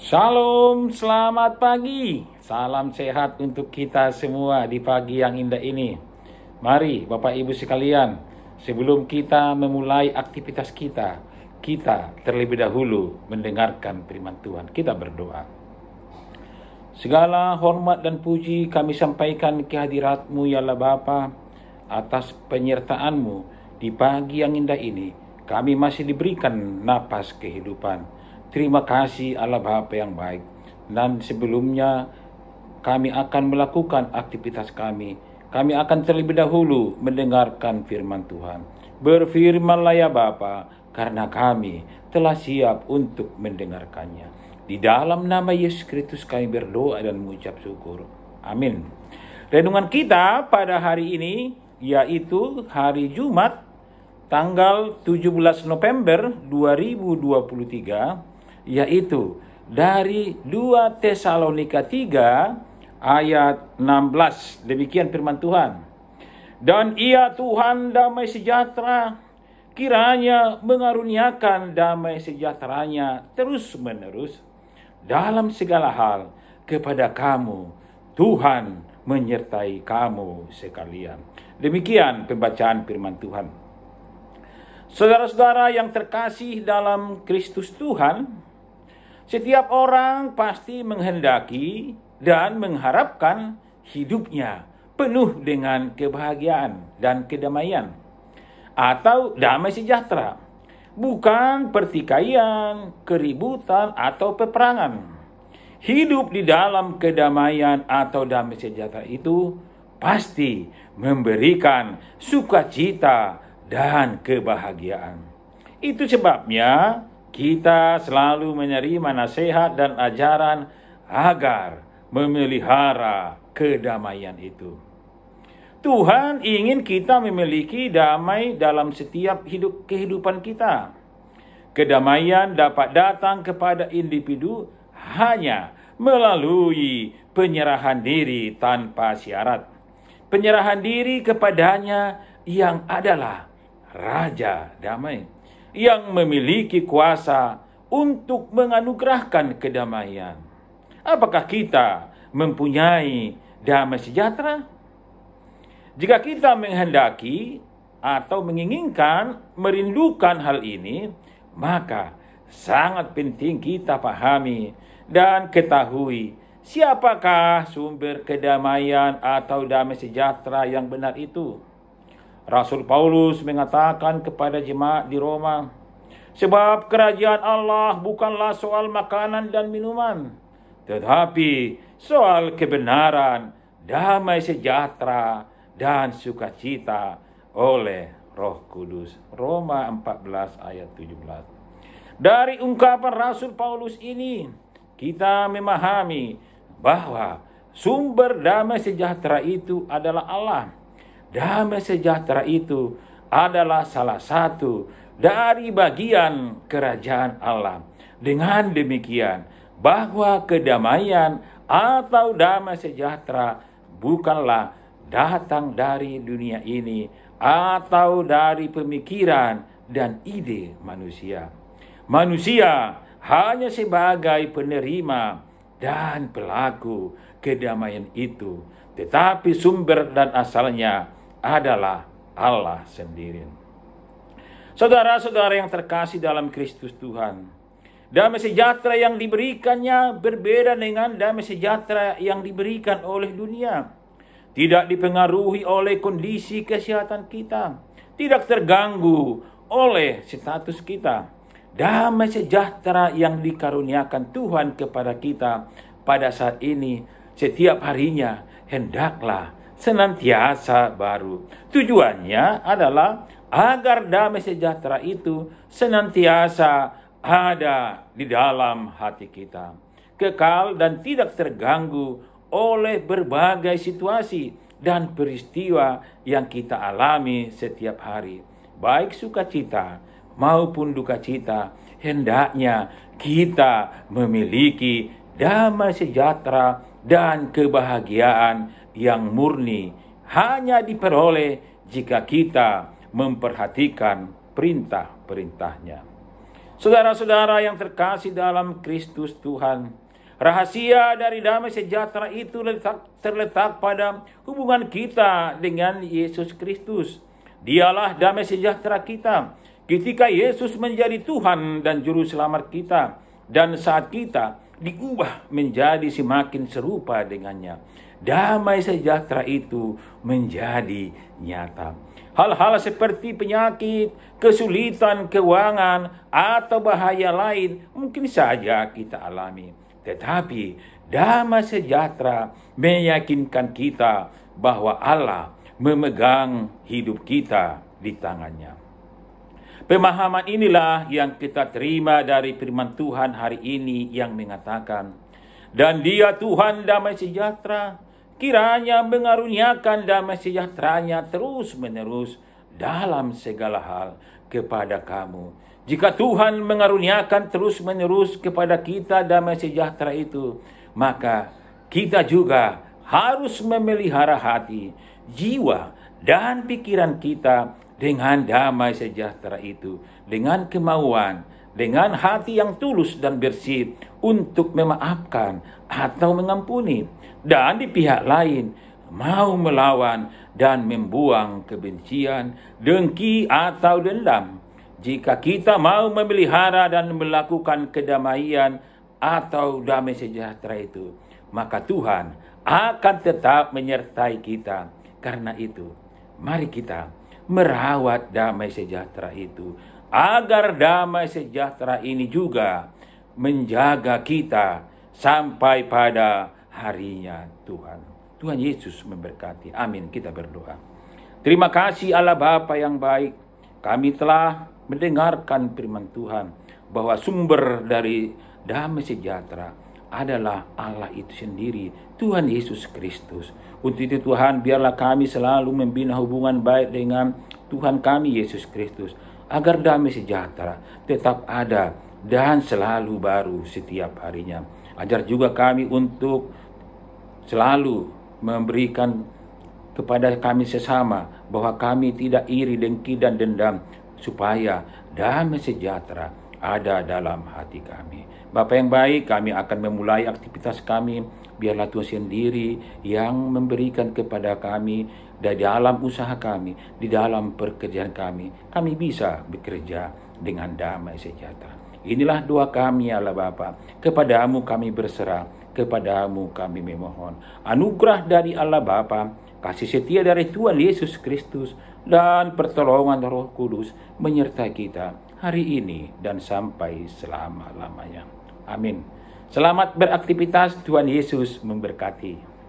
Shalom, selamat pagi. Salam sehat untuk kita semua di pagi yang indah ini. Mari, Bapak Ibu sekalian, sebelum kita memulai aktivitas kita, kita terlebih dahulu mendengarkan firman Tuhan. Kita berdoa. Segala hormat dan puji kami sampaikan kehadiratmu ya Allah Bapa atas penyertaanmu di pagi yang indah ini. Kami masih diberikan napas kehidupan. Terima kasih Allah Bapa yang baik. Dan sebelumnya kami akan melakukan aktivitas kami. Kami akan terlebih dahulu mendengarkan firman Tuhan. Berfirmanlah ya Bapa, karena kami telah siap untuk mendengarkannya. Di dalam nama Yesus Kristus kami berdoa dan mengucap syukur. Amin. Renungan kita pada hari ini yaitu hari Jumat tanggal 17 November 2023 yaitu dari 2 Tesalonika 3 ayat 16. Demikian firman Tuhan. Dan ia Tuhan damai sejahtera kiranya mengaruniakan damai sejahteranya terus-menerus dalam segala hal kepada kamu. Tuhan menyertai kamu sekalian. Demikian pembacaan firman Tuhan. Saudara-saudara yang terkasih dalam Kristus Tuhan, setiap orang pasti menghendaki dan mengharapkan hidupnya penuh dengan kebahagiaan dan kedamaian atau damai sejahtera, bukan pertikaian, keributan atau peperangan. Hidup di dalam kedamaian atau damai sejahtera itu pasti memberikan sukacita dan kebahagiaan. Itu sebabnya kita selalu menerima nasihat dan ajaran agar memelihara kedamaian itu. Tuhan ingin kita memiliki damai dalam setiap hidup kehidupan kita. Kedamaian dapat datang kepada individu hanya melalui penyerahan diri tanpa syarat. Penyerahan diri kepadanya yang adalah Raja Damai yang memiliki kuasa untuk menganugerahkan kedamaian. Apakah kita mempunyai damai sejahtera? Jika kita menghendaki atau menginginkan, merindukan hal ini, maka sangat penting kita pahami dan ketahui siapakah sumber kedamaian atau damai sejahtera yang benar itu. Rasul Paulus mengatakan kepada jemaat di Roma, "Sebab kerajaan Allah bukanlah soal makanan dan minuman, tetapi soal kebenaran, damai sejahtera, dan sukacita oleh Roh Kudus." Roma 14 ayat 17. Dari ungkapan Rasul Paulus ini, kita memahami bahwa sumber damai sejahtera itu adalah Allah Damai sejahtera itu adalah salah satu dari bagian kerajaan Allah. Dengan demikian, bahwa kedamaian atau damai sejahtera bukanlah datang dari dunia ini atau dari pemikiran dan ide manusia. Manusia hanya sebagai penerima dan pelaku kedamaian itu, tetapi sumber dan asalnya adalah Allah sendiri. Saudara-saudara yang terkasih dalam Kristus Tuhan, damai sejahtera yang diberikannya berbeda dengan damai sejahtera yang diberikan oleh dunia. Tidak dipengaruhi oleh kondisi kesehatan kita, tidak terganggu oleh status kita. Damai sejahtera yang dikaruniakan Tuhan kepada kita pada saat ini, setiap harinya hendaklah senantiasa baru. Tujuannya adalah agar damai sejahtera itu senantiasa ada di dalam hati kita, kekal dan tidak terganggu oleh berbagai situasi dan peristiwa yang kita alami setiap hari, baik sukacita maupun dukacita, Hendaknya kita memiliki damai sejahtera dan kebahagiaan yang murni hanya diperoleh jika kita memperhatikan perintah-perintahnya. Saudara-saudara yang terkasih dalam Kristus Tuhan, rahasia dari damai sejahtera itu terletak pada hubungan kita dengan Yesus Kristus. Dialah damai sejahtera kita. Ketika Yesus menjadi Tuhan dan Juru Selamat kita, dan saat kita diubah menjadi semakin serupa dengannya damai sejahtera itu menjadi nyata. Hal-hal seperti penyakit, kesulitan keuangan, atau bahaya lain mungkin saja kita alami. Tetapi damai sejahtera meyakinkan kita bahwa Allah memegang hidup kita di tangannya. Pemahaman inilah yang kita terima dari firman Tuhan hari ini yang mengatakan, dan dia Tuhan damai sejahtera. Kiranya mengaruniakan damai sejahteranya terus menerus dalam segala hal kepada kamu. Jika Tuhan mengaruniakan terus menerus kepada kita damai sejahtera itu, maka kita juga harus memelihara hati, jiwa, dan pikiran kita dengan damai sejahtera itu, dengan kemauan dengan hati yang tulus dan bersih untuk memaafkan atau mengampuni, dan di pihak lain mau melawan dan membuang kebencian, dengki, atau dendam. Jika kita mau memelihara dan melakukan kedamaian atau damai sejahtera itu, maka Tuhan akan tetap menyertai kita. Karena itu, mari kita merawat damai sejahtera itu agar damai sejahtera ini juga menjaga kita sampai pada harinya Tuhan. Tuhan Yesus memberkati. Amin. Kita berdoa. Terima kasih Allah Bapa yang baik. Kami telah mendengarkan firman Tuhan bahwa sumber dari damai sejahtera adalah Allah itu sendiri, Tuhan Yesus Kristus. Untuk itu Tuhan, biarlah kami selalu membina hubungan baik dengan Tuhan kami Yesus Kristus agar damai sejahtera tetap ada dan selalu baru setiap harinya. Ajar juga kami untuk selalu memberikan kepada kami sesama bahwa kami tidak iri, dengki, dan dendam supaya damai sejahtera ada dalam hati kami. Bapak yang baik, kami akan memulai aktivitas kami. Biarlah Tuhan sendiri yang memberikan kepada kami dan di dalam usaha kami, di dalam pekerjaan kami, kami bisa bekerja dengan damai sejahtera. Inilah doa kami ya Allah Bapa. Kepadamu kami berserah, kepadamu kami memohon. Anugerah dari Allah Bapa, kasih setia dari Tuhan Yesus Kristus, dan pertolongan Roh Kudus menyertai kita hari ini dan sampai selama-lamanya. Amin. Selamat beraktivitas, Tuhan Yesus memberkati.